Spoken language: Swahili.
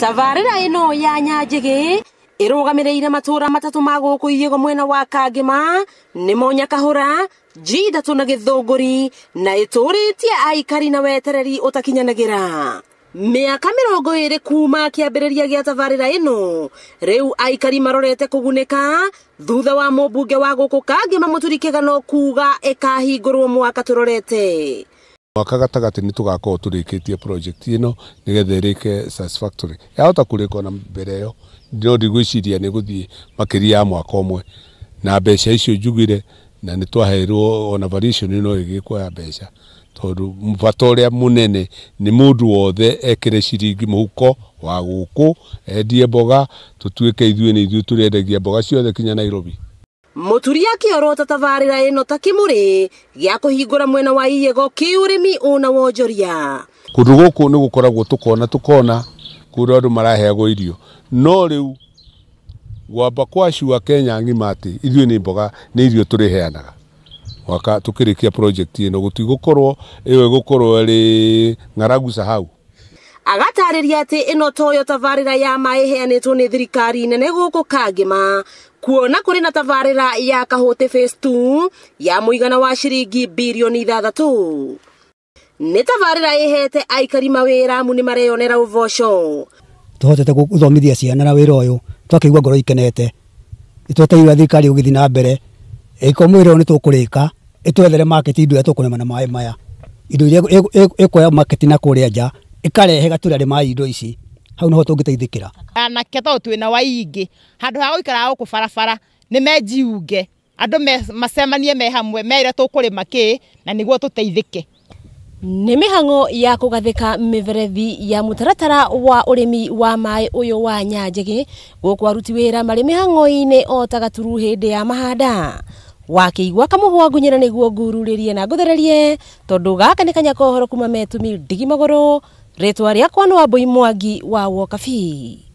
tabarĩra ino ya nyanjĩgĩ ĩrũgamĩrĩire matũra matatũ ma gũkũ iyigo mwena wa kangĩma nĩmo nyakahũra njidatũ na gĩthũngũri na ĩtũrĩtie aikari na wetereri ũtakinyanagĩra mĩaka mĩrongo ĩrĩ kuuma kĩambĩrĩria gĩa tabarĩra ino rĩu aikari marorete kũgunĩka thutha wa mũmbunge wa gũkũ kangĩma mũturi kĩgano kuuga ĩkahingũrwo mwaka turorete mwaka gatagati nä tå gakorwo tå rä kä tie ä nä getha ä rä yahota kå rä na mbere ä yo no ndigwä ciria ria ya mwaka å na mbeca icio njugire na nä twaheirwo ona variation no ä ya mbeca tondå bata å rä må nene nä må ndå wothe ekere ciringi må huko wa gå kå endie mboga tå tuä ke ithuä nä tå mboga ciothe kinya nairobi muturia akiorota tabarira ino ta kimuri gia kuhingura mwena wa iyego kiurimi una wonjoria kundu guku ni gukoragwo tukona tukona kuria andu maraheagwo irio no riu gwamba kwa cua Kenya ng'ima ati ithuĩ ni mboga nĩ irio tũrĩheanaga mwaka tũkĩrĩkia project ĩno gũtigũkorwo ĩyo ĩgũkorwo ĩrĩ ng'aragu sahau agatarĩria atĩ ĩno toyo tabarĩra ya maĩ heanĩtwo nĩ thirikari nene gũkũ kangĩma kuona kuri na tabarĩra ya kahote phase 2 ya muigana wa ciringi birioni ithathatu nĩ tabarĩra ĩhete aikari mawĩra mu nĩ mareyonera ũboco tũhotete gũthomithia ciana na wĩra ũyũ twakaigua ngoro ikenete ĩtweteirwo thirikari ugithi na mbere ĩko mwĩra ũyũ nĩ tũkũrĩka ĩtwethere maketi indo iria tũkũrĩma na maaĩ maya indo iria ĩkuoya market na kuria nja ikarehe gaturi ari maaĩ indo ici hau niho tungiteithikira anake to na waingi handu ha guikara guku barabara ni menjiunge andu macemanie me hamwe mere tukurima ki na niguo tuteithike nä mä hango ya kå gathä ya mutaratara wa urimi wa maä å wa nyanjegä gå kw aruti wä ra marä mä hango-inä o hä ndä ya mahanda wakä igua kamå hwa ngunyä ra nä guo ngururä rie na ngå thererie tondå gaka nä kanya kohoro kuma metumi ndigi rå ritwa riakwa ni wambui mwangi wa wokabii